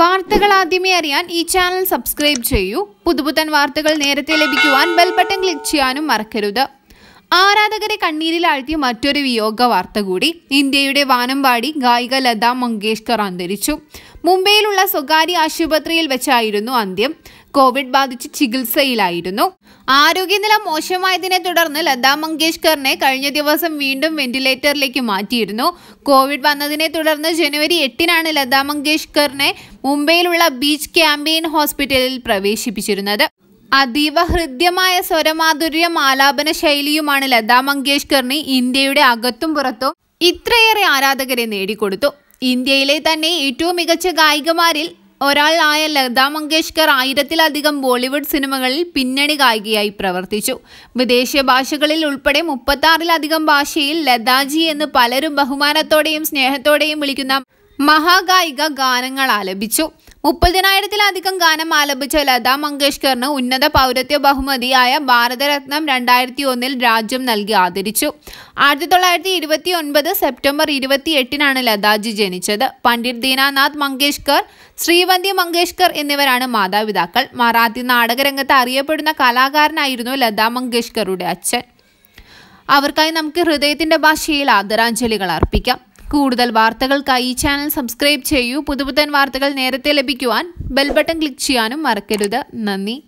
വാർത്തകൾ ആദ്യമേ അറിയാൻ ഈ ചാനൽ സബ്സ്ക്രൈബ് ചെയ്യൂ പുതുപുത്തൻ വാർത്തകൾ നേരത്തെ ലഭിക്കുവാൻ ബെൽ ബട്ടൺ ക്ലിക്ക് ചെയ്യാനും മറക്കരുത് ആരാധകരെ കണ്ണീരിലാഴ്ത്തിയ മറ്റൊരു വിയോഗ വാർത്ത കൂടി ഇന്ത്യയുടെ വാനമ്പാടി ഗായിക ലതാ മങ്കേഷ്കർ അന്തരിച്ചു മുംബൈയിലുള്ള സ്വകാര്യ ആശുപത്രിയിൽ വെച്ചായിരുന്നു അന്ത്യം കോവിഡ് ബാധിച്ച് ചികിത്സയിലായിരുന്നു ആരോഗ്യനില മോശമായതിനെ തുടർന്ന് ലതാ മങ്കേഷ്കറിനെ കഴിഞ്ഞ ദിവസം വീണ്ടും വെന്റിലേറ്ററിലേക്ക് മാറ്റിയിരുന്നു കോവിഡ് വന്നതിനെ തുടർന്ന് ജനുവരി എട്ടിനാണ് ലതാ മങ്കേഷ്കറിനെ മുംബൈയിലുള്ള ബീച്ച് ക്യാമ്പയിൻ ഹോസ്പിറ്റലിൽ പ്രവേശിപ്പിച്ചിരുന്നത് അതീവ ഹൃദ്യമായ സ്വരമാധുര്യം ആലാപന ശൈലിയുമാണ് ലതാ മങ്കേഷ്കറിന് ഇന്ത്യയുടെ അകത്തും പുറത്തും ഇത്രയേറെ ആരാധകരെ നേടിക്കൊടുത്തു ഇന്ത്യയിലെ തന്നെ ഏറ്റവും മികച്ച ഗായികമാരിൽ ഒരാളായ ലതാ മങ്കേഷ്കർ ആയിരത്തിലധികം ബോളിവുഡ് സിനിമകളിൽ പിന്നണി ഗായികയായി പ്രവർത്തിച്ചു വിദേശ ഭാഷകളിൽ ഉൾപ്പെടെ മുപ്പത്താറിലധികം ഭാഷയിൽ ലതാജി എന്ന് പലരും ബഹുമാനത്തോടെയും സ്നേഹത്തോടെയും വിളിക്കുന്ന മഹാഗായിക ഗാനങ്ങൾ ആലപിച്ചു മുപ്പതിനായിരത്തിലധികം ഗാനം ആലപിച്ച ലതാ മങ്കേഷ്കറിന് ഉന്നത പൗരത്വ ബഹുമതിയായ ഭാരതരത്നം രണ്ടായിരത്തി ഒന്നിൽ രാജ്യം നൽകി ആദരിച്ചു ആയിരത്തി തൊള്ളായിരത്തി ഇരുപത്തി ഒൻപത് സെപ്റ്റംബർ ഇരുപത്തി എട്ടിനാണ് ലതാജി ജനിച്ചത് പണ്ഡിറ്റ് ദീനാനാഥ് മങ്കേഷ്കർ ശ്രീവന്തി മങ്കേഷ്കർ എന്നിവരാണ് മാതാപിതാക്കൾ മറാത്തി നാടകരംഗത്ത് അറിയപ്പെടുന്ന കലാകാരനായിരുന്നു ലതാ മങ്കേഷ്കറുടെ അച്ഛൻ അവർക്കായി നമുക്ക് ഹൃദയത്തിൻ്റെ ഭാഷയിൽ ആദരാഞ്ജലികൾ അർപ്പിക്കാം കൂടുതൽ വാർത്തകൾക്കായി ഈ ചാനൽ സബ്സ്ക്രൈബ് ചെയ്യൂ പുതുപുത്തൻ വാർത്തകൾ നേരത്തെ ലഭിക്കുവാൻ ബെൽബട്ടൺ ക്ലിക്ക് ചെയ്യാനും മറക്കരുത് നന്ദി